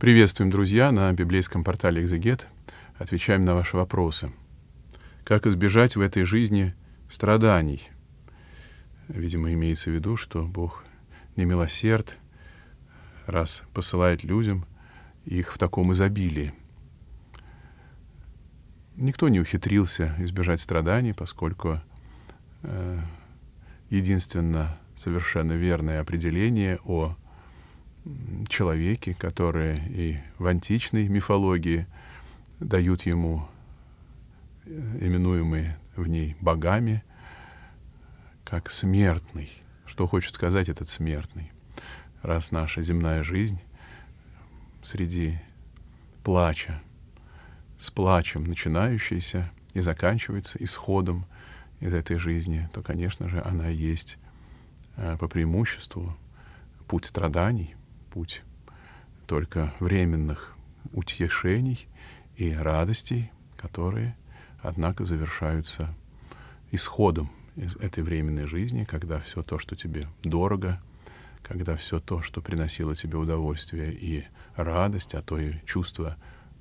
Приветствуем, друзья, на библейском портале «Экзегет». Отвечаем на ваши вопросы. Как избежать в этой жизни страданий? Видимо, имеется в виду, что Бог не милосерд, раз посылает людям их в таком изобилии. Никто не ухитрился избежать страданий, поскольку э, единственно совершенно верное определение о человеке, которые и в античной мифологии дают ему э, именуемые в ней богами, как смертный. Что хочет сказать этот смертный? Раз наша земная жизнь среди плача, с плачем начинающаяся и заканчивается исходом из этой жизни, то, конечно же, она есть э, по преимуществу путь страданий, путь только временных утешений и радостей, которые, однако, завершаются исходом из этой временной жизни, когда все то, что тебе дорого, когда все то, что приносило тебе удовольствие и радость, а то и чувство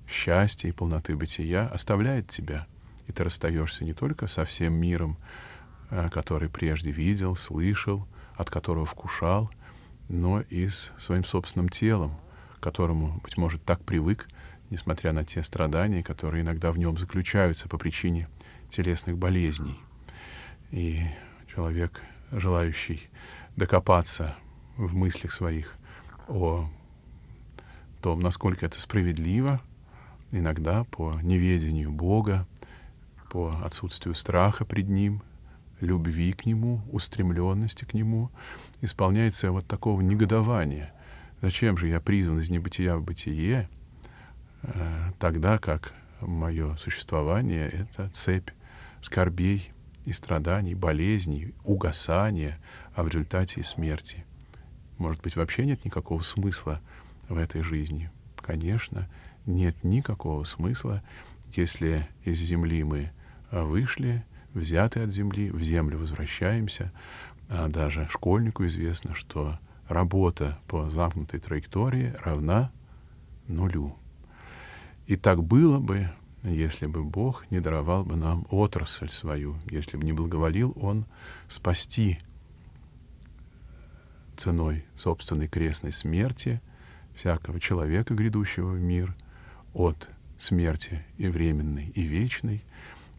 счастья и полноты бытия, оставляет тебя, и ты расстаешься не только со всем миром, э, который прежде видел, слышал, от которого вкушал, но и с своим собственным телом, к которому, быть может, так привык, несмотря на те страдания, которые иногда в нем заключаются по причине телесных болезней. И человек, желающий докопаться в мыслях своих о том, насколько это справедливо, иногда по неведению Бога, по отсутствию страха пред Ним, любви к Нему, устремленности к Нему, исполняется вот такого негодования. Зачем же я призван из небытия в бытие, э, тогда как мое существование — это цепь скорбей и страданий, болезней, угасания, а в результате и смерти. Может быть, вообще нет никакого смысла в этой жизни? Конечно, нет никакого смысла, если из земли мы вышли, взяты от земли, в землю возвращаемся. А даже школьнику известно, что работа по замкнутой траектории равна нулю. И так было бы, если бы Бог не даровал бы нам отрасль свою, если бы не благоволил Он спасти ценой собственной крестной смерти всякого человека, грядущего в мир, от смерти и временной, и вечной,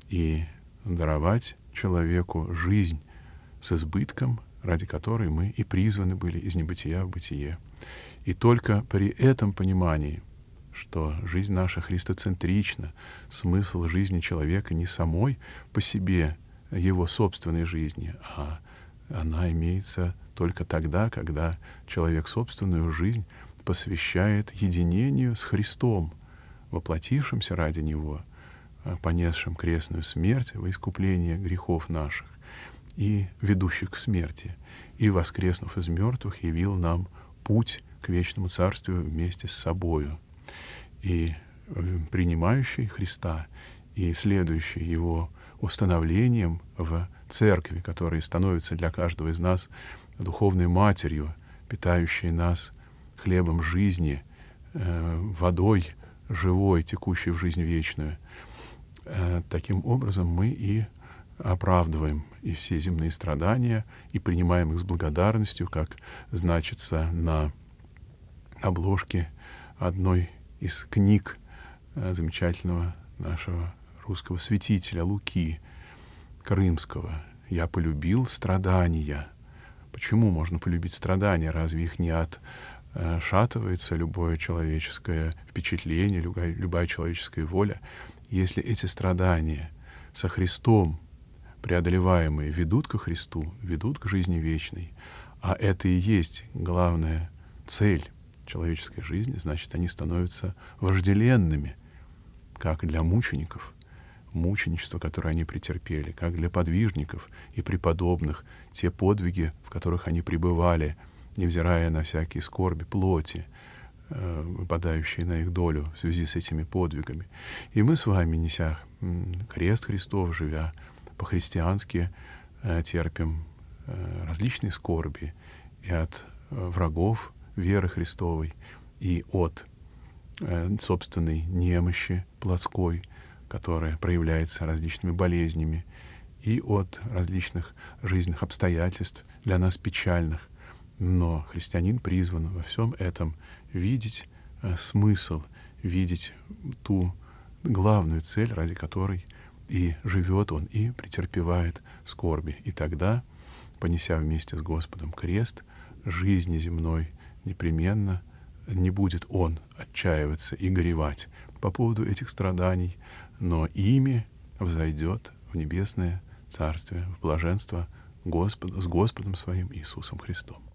и даровать человеку жизнь с избытком, ради которой мы и призваны были из небытия в бытие. И только при этом понимании, что жизнь наша христоцентрична, смысл жизни человека не самой по себе его собственной жизни, а она имеется только тогда, когда человек собственную жизнь посвящает единению с Христом, воплотившимся ради него — Э, понесшим крестную смерть во искупление грехов наших и ведущих к смерти, и, воскреснув из мертвых, явил нам путь к вечному царствию вместе с собою. И э, принимающий Христа и следующий его установлением в церкви, которая становится для каждого из нас духовной матерью, питающей нас хлебом жизни, э, водой живой, текущей в жизнь вечную — Э, таким образом мы и оправдываем и все земные страдания, и принимаем их с благодарностью, как значится на обложке одной из книг э, замечательного нашего русского святителя Луки Крымского. «Я полюбил страдания». Почему можно полюбить страдания? Разве их не отшатывается э, любое человеческое впечатление, любая, любая человеческая воля? если эти страдания со Христом преодолеваемые ведут ко Христу, ведут к жизни вечной, а это и есть главная цель человеческой жизни, значит, они становятся вожделенными, как для мучеников, мученичество, которое они претерпели, как для подвижников и преподобных, те подвиги, в которых они пребывали, невзирая на всякие скорби, плоти, Э, выпадающие на их долю в связи с этими подвигами. И мы с вами, неся крест Христов, живя по-христиански, э, терпим э, различные скорби и от врагов веры Христовой, и от собственной немощи плотской, которая проявляется различными болезнями, и от различных жизненных обстоятельств, для нас печальных. Но христианин призван во всем этом видеть э, смысл, видеть ту главную цель, ради которой и живет он, и претерпевает скорби. И тогда, понеся вместе с Господом крест, жизни земной непременно не будет он отчаиваться и горевать по поводу этих страданий, но ими взойдет в небесное царствие, в блаженство Господа, с Господом своим Иисусом Христом.